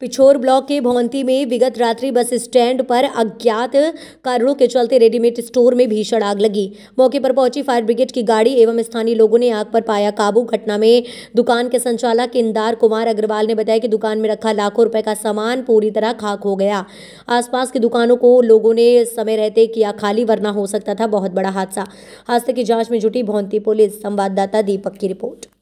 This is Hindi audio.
पिछोर ब्लॉक के भवंती में विगत रात्रि बस स्टैंड पर अज्ञात कारणों के चलते रेडीमेड स्टोर में भीषण आग लगी मौके पर पहुंची फायर ब्रिगेड की गाड़ी एवं स्थानीय लोगों ने आग पर पाया काबू घटना में दुकान के संचालक इंदार कुमार अग्रवाल ने बताया कि दुकान में रखा लाखों रुपए का सामान पूरी तरह खाक हो गया आसपास की दुकानों को लोगों ने समय रहते किया खाली वरना हो सकता था बहुत बड़ा हादसा हादसे की जाँच में जुटी भवंती पुलिस संवाददाता दीपक की रिपोर्ट